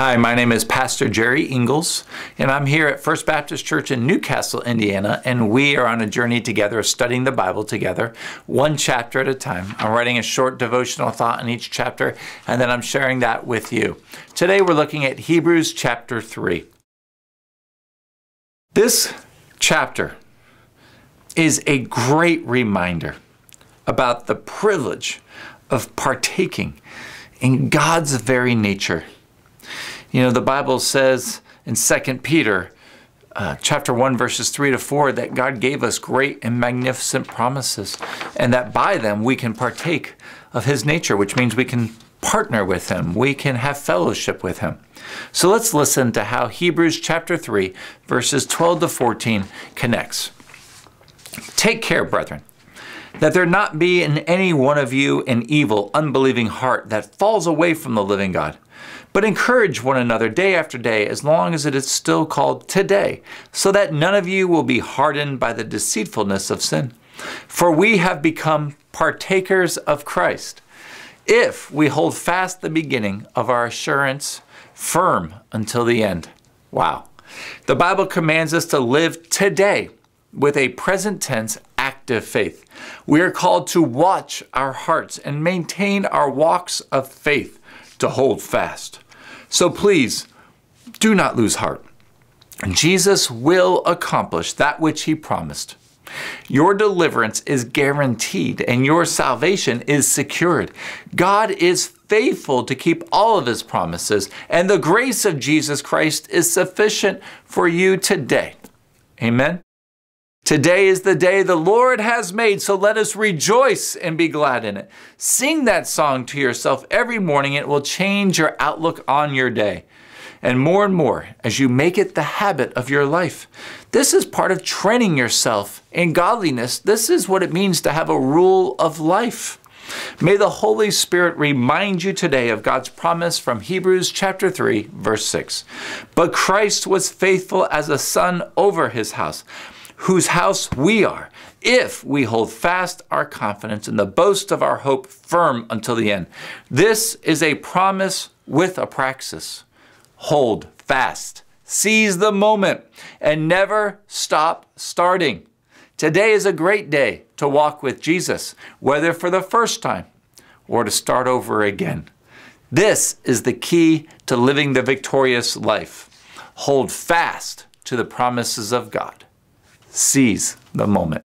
Hi, my name is Pastor Jerry Ingalls, and I'm here at First Baptist Church in Newcastle, Indiana, and we are on a journey together studying the Bible together, one chapter at a time. I'm writing a short devotional thought in each chapter, and then I'm sharing that with you. Today we're looking at Hebrews chapter 3. This chapter is a great reminder about the privilege of partaking in God's very nature you know, the Bible says in 2 Peter uh, chapter 1, verses 3 to 4, that God gave us great and magnificent promises, and that by them we can partake of His nature, which means we can partner with Him, we can have fellowship with Him. So let's listen to how Hebrews chapter 3, verses 12 to 14 connects. Take care, brethren that there not be in any one of you an evil, unbelieving heart that falls away from the living God. But encourage one another day after day, as long as it is still called today, so that none of you will be hardened by the deceitfulness of sin. For we have become partakers of Christ, if we hold fast the beginning of our assurance firm until the end. Wow. The Bible commands us to live today with a present tense active faith. We are called to watch our hearts and maintain our walks of faith to hold fast. So please, do not lose heart. Jesus will accomplish that which he promised. Your deliverance is guaranteed and your salvation is secured. God is faithful to keep all of his promises, and the grace of Jesus Christ is sufficient for you today. Amen. Today is the day the Lord has made, so let us rejoice and be glad in it. Sing that song to yourself every morning. It will change your outlook on your day. And more and more as you make it the habit of your life. This is part of training yourself in godliness. This is what it means to have a rule of life. May the Holy Spirit remind you today of God's promise from Hebrews chapter 3 verse 6. But Christ was faithful as a son over his house whose house we are, if we hold fast our confidence and the boast of our hope firm until the end. This is a promise with a praxis. Hold fast. Seize the moment and never stop starting. Today is a great day to walk with Jesus, whether for the first time or to start over again. This is the key to living the victorious life. Hold fast to the promises of God seize the moment.